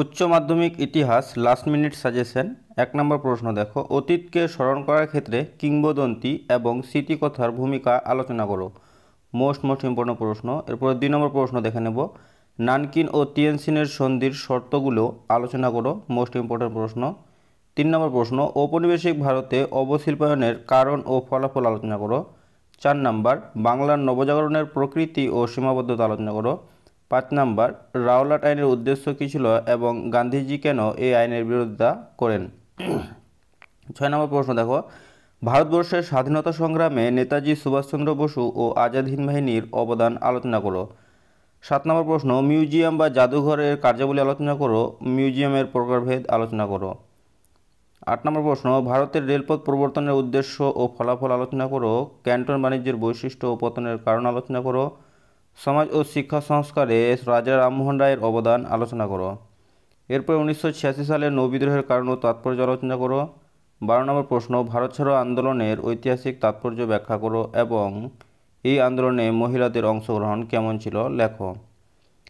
উচ্চ মাধ্যমিক ইতিহাস লাস্ট মিনিট সাজেশন এক নম্বর প্রশ্ন দেখো অতীতকে স্মরণ করার ক্ষেত্রে কিংবদন্তি এবং স্মৃতিকথার ভূমিকা আলোচনা করো মোস্ট মোস্ট ইম্পর্টেন্ট প্রশ্ন এরপরে দুই নম্বর প্রশ্ন দেখে নেব নানকিন ও তিয়ানসিনের সন্ধির শর্তগুলো আলোচনা করো মোস্ট ইম্পর্টেন্ট প্রশ্ন তিন নম্বর প্রশ্ন ঔপনিবেশিক ভারতে অবশিল্পায়নের কারণ ও ফলাফল আলোচনা করো চার নম্বর বাংলার নবজাগরণের প্রকৃতি ও সীমাবদ্ধতা আলোচনা করো পাঁচ নাম্বার রাওলাট আইনের উদ্দেশ্য কী ছিল এবং গান্ধীজি কেন এই আইনের বিরোধিতা করেন ছয় নম্বর প্রশ্ন দেখো ভারতবর্ষের স্বাধীনতা সংগ্রামে নেতাজি সুভাষচন্দ্র বসু ও আজাদ হিন্দ বাহিনীর অবদান আলোচনা করো সাত নম্বর প্রশ্ন মিউজিয়াম বা জাদুঘরের কার্যাবলী আলোচনা করো মিউজিয়ামের প্রকারভেদ আলোচনা করো আট নম্বর প্রশ্ন ভারতের রেলপথ প্রবর্তনের উদ্দেশ্য ও ফলাফল আলোচনা করো ক্যান্টন বাণিজ্যের বৈশিষ্ট্য ও পতনের কারণ আলোচনা করো সমাজ ও শিক্ষা সংস্কারে রাজা রামমোহন রায়ের অবদান আলোচনা করো এরপর উনিশশো সালে নৌবিদ্রোহের কারণ ও তাৎপর্য আলোচনা করো বারো নম্বর প্রশ্ন ভারত ছাড়ো আন্দোলনের ঐতিহাসিক তাৎপর্য ব্যাখ্যা করো এবং এই আন্দোলনে মহিলাদের অংশগ্রহণ কেমন ছিল লেখো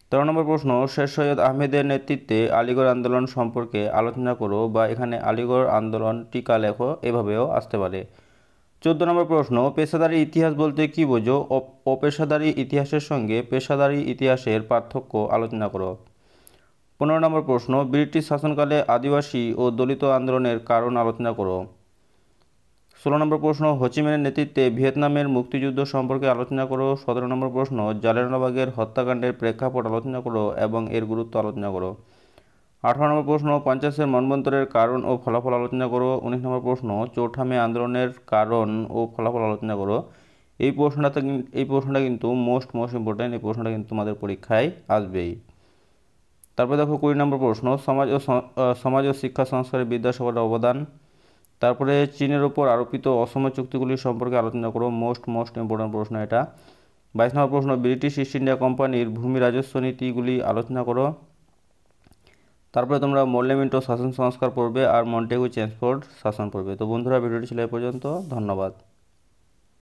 তেরো নম্বর প্রশ্ন শেষ সৈয়দ আহমেদের নেতৃত্বে আলিগড় আন্দোলন সম্পর্কে আলোচনা করো বা এখানে আলিগড় আন্দোলন টিকা লেখো এভাবেও আসতে পারে চোদ্দো নম্বর প্রশ্ন পেশাদারি ইতিহাস বলতে কী বোঝো অপেশাদারি ইতিহাসের সঙ্গে পেশাদারি ইতিহাসের পার্থক্য আলোচনা করো পনেরো নম্বর প্রশ্ন ব্রিটিশ শাসনকালে আদিবাসী ও দলিত আন্দোলনের কারণ আলোচনা করো ষোলো নম্বর প্রশ্ন হচিমেনের নেতৃত্বে ভিয়েতনামের মুক্তিযুদ্ধ সম্পর্কে আলোচনা করো সতেরো নম্বর প্রশ্ন জালেনাবাগের হত্যাকাণ্ডের প্রেক্ষাপট আলোচনা করো এবং এর গুরুত্ব আলোচনা করো আঠারো নম্বর প্রশ্ন পঞ্চাশের মনমন্ত্রের কারণ ও ফলাফল আলোচনা করো উনিশ নম্বর প্রশ্ন চৌঠা মে আন্দোলনের কারণ ও ফলাফল আলোচনা করো এই প্রশ্নটা এই প্রশ্নটা কিন্তু মোস্ট মোস্ট ইম্পর্ট্যান্ট এই প্রশ্নটা কিন্তু তোমাদের পরীক্ষায় আসবেই তারপরে দেখো কুড়ি নম্বর প্রশ্ন সমাজ ও সমাজ ও শিক্ষা সংস্কারে বিদ্যাসভার অবদান তারপরে চীনের ওপর আরোপিত অসম চুক্তিগুলি সম্পর্কে আলোচনা করো মোস্ট মোস্ট ইম্পর্ট্যান্ট প্রশ্ন এটা বাইশ নম্বর প্রশ্ন ব্রিটিশ ইস্ট ইন্ডিয়া কোম্পানির ভূমি রাজস্ব নীতিগুলি আলোচনা করো তারপরে তোমরা মোল্লেমিন্টো শাসন সংস্কার পড়বে আর মন্টেগু চেঞ্জফোর্ড শাসন পড়বে তো বন্ধুরা ভিডিওটি ছিল এ পর্যন্ত ধন্যবাদ